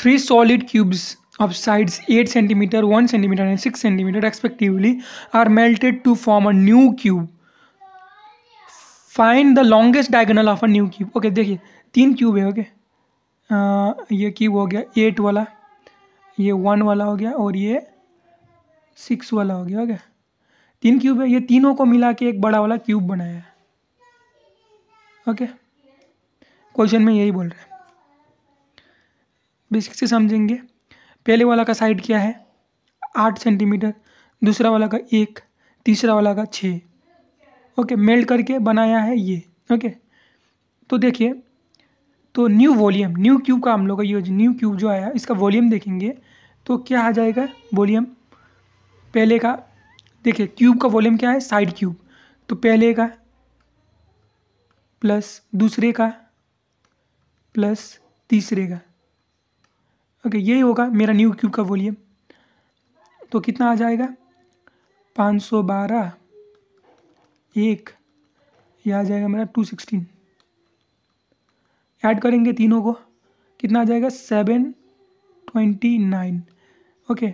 Three solid cubes of sides eight centimetre one centimetre and 6 centimeter, respectively are melted to form a new cube find the longest diagonal of a new cube okay देखिए तीन cube है okay okay? ये cube हो गया eight वाला ये one वाला हो गया और ये सिक्स वाला हो गया ओके okay? तीन क्यूब है ये तीनों को मिला के एक बड़ा वाला क्यूब बनाया है ओके क्वेश्चन में यही बोल रहे हैं बेसिक से समझेंगे पहले वाला का साइड क्या है आठ सेंटीमीटर दूसरा वाला का एक तीसरा वाला का छः ओके मेल्ट करके बनाया है ये ओके तो देखिए तो न्यू वॉल्यूम न्यू क्यूब का हम लोग का ये न्यू क्यूब जो आया इसका वॉल्यूम देखेंगे तो क्या आ जाएगा वॉल्यूम पहले का देखिए क्यूब का वॉल्यूम क्या है साइड क्यूब तो पहले का प्लस दूसरे का प्लस तीसरे का ओके यही होगा मेरा न्यू क्यूब का वॉल्यूम तो कितना आ जाएगा पाँच सौ बारह एक ये आ जाएगा मेरा टू सिक्सटीन ऐड करेंगे तीनों को कितना आ जाएगा सेवन ट्वेंटी नाइन ओके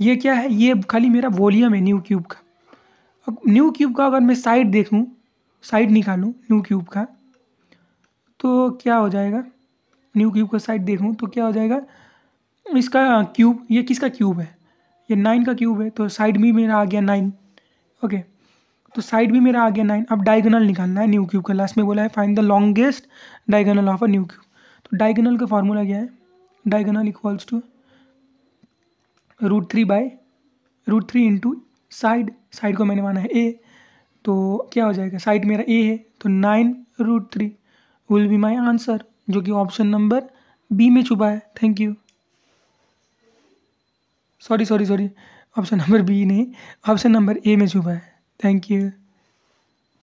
ये क्या है ये खाली मेरा वॉल्यूम है न्यू क्यूब का अब न्यू क्यूब का अगर मैं साइड देखूं साइड निकालूं न्यू क्यूब का तो क्या हो जाएगा न्यू क्यूब का साइड देखूं तो क्या हो जाएगा इसका क्यूब ये किसका क्यूब है ये नाइन का क्यूब है तो साइड भी मेरा आ गया नाइन ओके तो साइड भी मेरा आ गया नाइन अब डायगोनल निकालना है न्यू क्यूब का लास्ट में बोला है find the longest diagonal of a new cube तो डायगनल का फॉर्मूला क्या है diagonal equals to root three by root three into side side को मैंने माना है ए तो क्या हो जाएगा साइड मेरा ए है तो nine root three will be my answer जो कि ऑप्शन नंबर बी में छुपा है thank you sorry sorry sorry option number B नहीं ऑप्शन नंबर ए में छुपा है थैंक यू